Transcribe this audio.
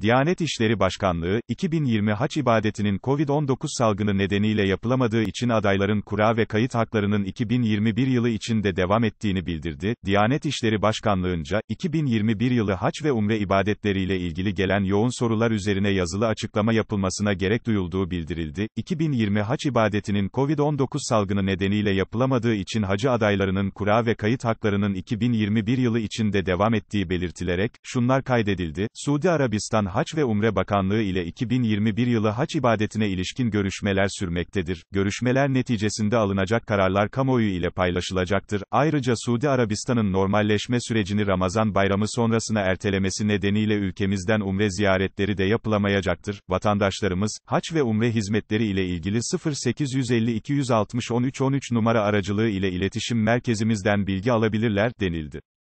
Diyanet İşleri Başkanlığı, 2020 haç ibadetinin COVID-19 salgını nedeniyle yapılamadığı için adayların kura ve kayıt haklarının 2021 yılı içinde devam ettiğini bildirdi. Diyanet İşleri Başkanlığınca, 2021 yılı haç ve umre ibadetleriyle ilgili gelen yoğun sorular üzerine yazılı açıklama yapılmasına gerek duyulduğu bildirildi. 2020 haç ibadetinin COVID-19 salgını nedeniyle yapılamadığı için hacı adaylarının kura ve kayıt haklarının 2021 yılı içinde devam ettiği belirtilerek, şunlar kaydedildi, Suudi Arabistan olan Haç ve Umre Bakanlığı ile 2021 yılı haç ibadetine ilişkin görüşmeler sürmektedir. Görüşmeler neticesinde alınacak kararlar kamuoyu ile paylaşılacaktır. Ayrıca Suudi Arabistan'ın normalleşme sürecini Ramazan bayramı sonrasına ertelemesi nedeniyle ülkemizden umre ziyaretleri de yapılamayacaktır. Vatandaşlarımız, haç ve umre hizmetleri ile ilgili 0850 260 13 13 numara aracılığı ile iletişim merkezimizden bilgi alabilirler, denildi.